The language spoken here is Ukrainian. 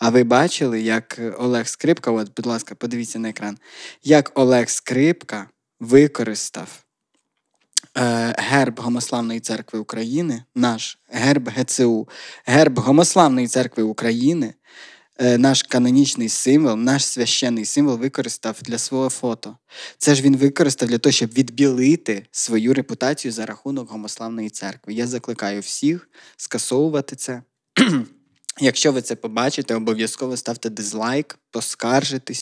А ви бачили, як Олег Скрипка, от, будь ласка, подивіться на екран, як Олег Скрипка використав е, герб Гомославної церкви України, наш герб ГЦУ, герб Гомославної церкви України, е, наш канонічний символ, наш священний символ використав для свого фото. Це ж він використав для того, щоб відбілити свою репутацію за рахунок Гомославної церкви. Я закликаю всіх скасовувати це. Якщо ви це побачите, обов'язково ставте дизлайк, поскаржитесь.